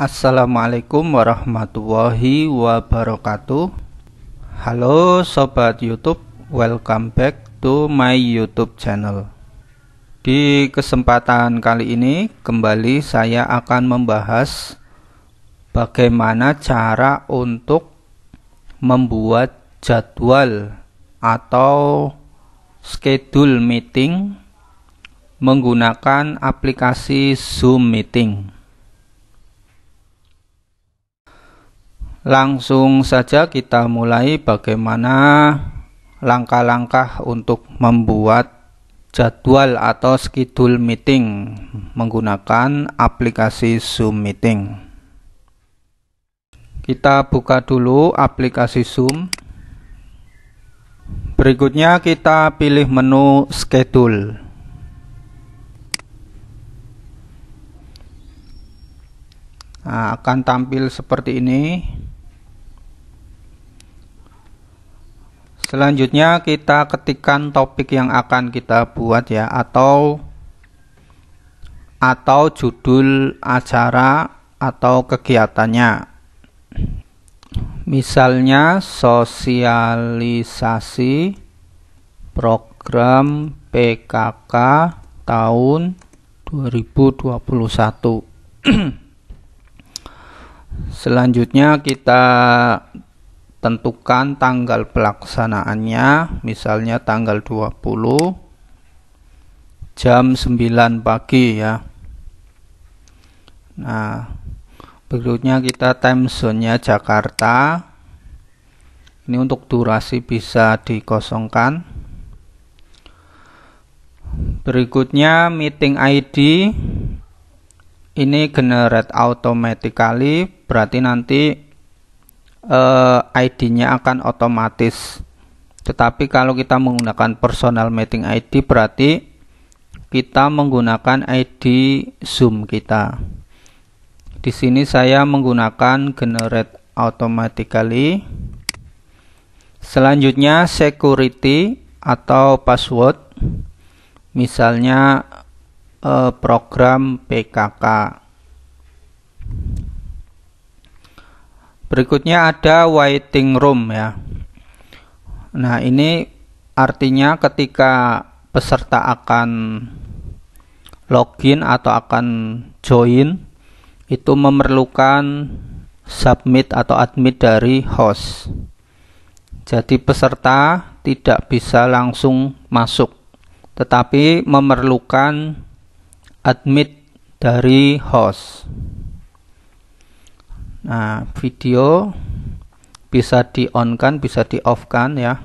Assalamualaikum warahmatullahi wabarakatuh Halo Sobat Youtube Welcome back to my Youtube channel Di kesempatan kali ini Kembali saya akan membahas Bagaimana cara untuk Membuat jadwal Atau Schedule meeting Menggunakan aplikasi Zoom Meeting Langsung saja kita mulai bagaimana langkah-langkah untuk membuat jadwal atau schedule meeting menggunakan aplikasi Zoom Meeting. Kita buka dulu aplikasi Zoom. Berikutnya kita pilih menu schedule. Nah, akan tampil seperti ini. Selanjutnya kita ketikkan topik yang akan kita buat ya atau atau judul acara atau kegiatannya. Misalnya sosialisasi program PKK tahun 2021. Selanjutnya kita tentukan tanggal pelaksanaannya misalnya tanggal 20 jam 9 pagi ya nah berikutnya kita time zone nya Jakarta ini untuk durasi bisa dikosongkan berikutnya meeting ID ini generate automatically berarti nanti uh, eh, ID-nya akan otomatis. Tetapi kalau kita menggunakan personal meeting ID berarti kita menggunakan ID Zoom kita. Di sini saya menggunakan generate automatically. Selanjutnya security atau password. Misalnya eh, program PKK. Berikutnya ada waiting room ya. Nah, ini artinya ketika peserta akan login atau akan join itu memerlukan submit atau admit dari host. Jadi peserta tidak bisa langsung masuk, tetapi memerlukan admit dari host. Nah, video bisa di on kan, bisa di off kan ya.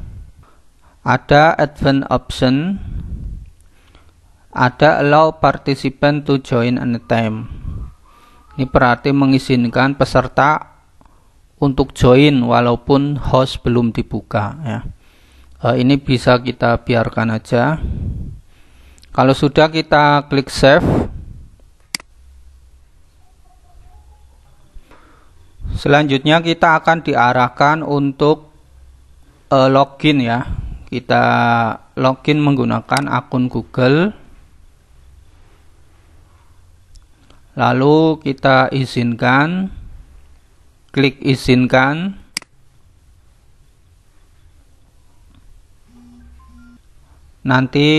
Ada event option, ada allow participant to join anytime. Ini berarti mengizinkan peserta untuk join walaupun host belum dibuka ya. E, ini bisa kita biarkan aja. Kalau sudah kita klik save, Selanjutnya kita akan diarahkan untuk uh, login ya. Kita login menggunakan akun Google. Lalu kita izinkan klik izinkan. Nanti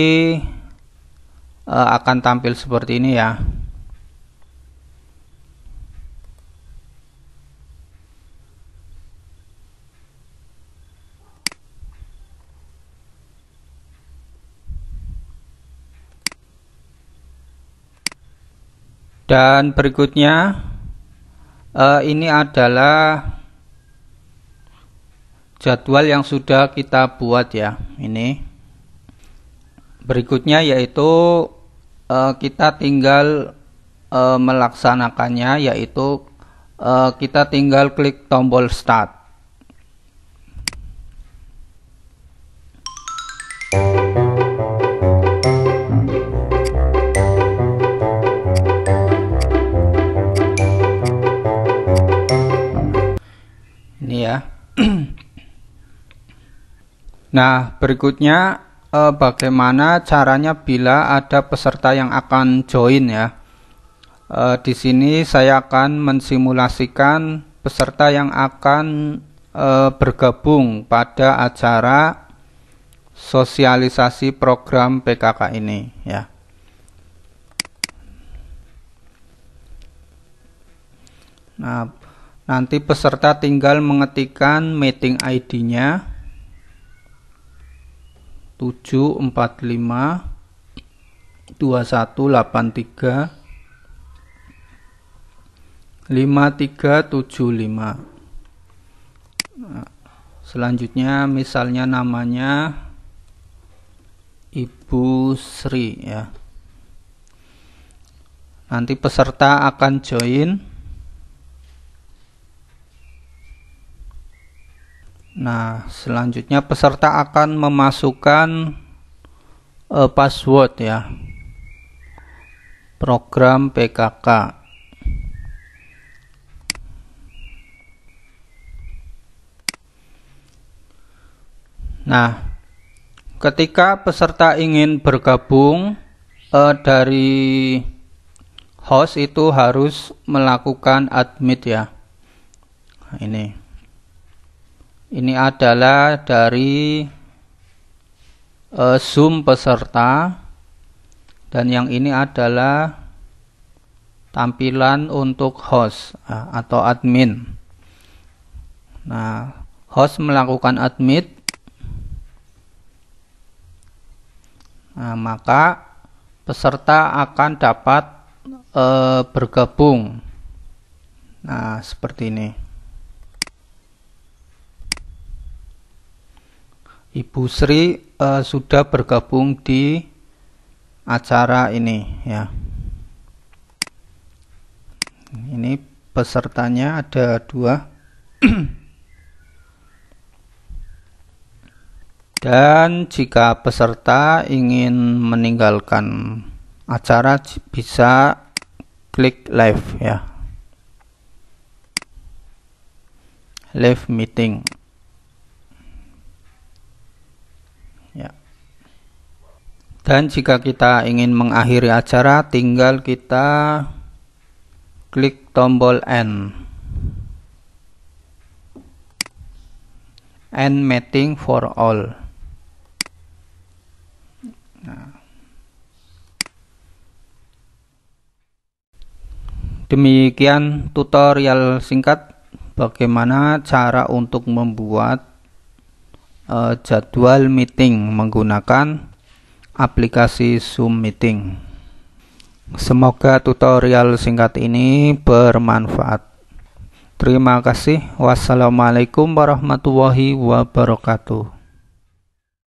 uh, akan tampil seperti ini ya. Dan berikutnya uh, ini adalah jadwal yang sudah kita buat ya. Ini berikutnya yaitu uh, kita tinggal uh, melaksanakannya yaitu uh, kita tinggal klik tombol start. Nah, berikutnya eh, bagaimana caranya bila ada peserta yang akan join ya. Eh, di sini saya akan mensimulasikan peserta yang akan eh, bergabung pada acara sosialisasi program PKK ini ya. Nah, nanti peserta tinggal mengetikkan meeting ID-nya 745 2183 5375 nah, selanjutnya misalnya namanya Ibu Sri ya nanti peserta akan join Nah, selanjutnya peserta akan memasukkan uh, password ya. Program PKK. Nah, ketika peserta ingin bergabung uh, dari host itu harus melakukan admit ya. Nah, ini ini adalah dari uh, Zoom peserta dan yang ini adalah tampilan untuk host uh, atau admin. Nah, host melakukan admit nah, maka peserta akan dapat uh, bergabung. Nah, seperti ini. Ibu Sri uh, sudah bergabung di acara ini ya. Ini pesertanya ada dua dan jika peserta ingin meninggalkan acara bisa klik live ya live meeting ya. Dan jika kita ingin mengakhiri acara, tinggal kita klik tombol end. End meeting for all. Nah. Demikian tutorial singkat bagaimana cara untuk membuat uh, jadwal meeting menggunakan aplikasi Zoom Meeting. Semoga tutorial singkat ini bermanfaat. Terima kasih. Wassalamualaikum warahmatullahi wabarakatuh.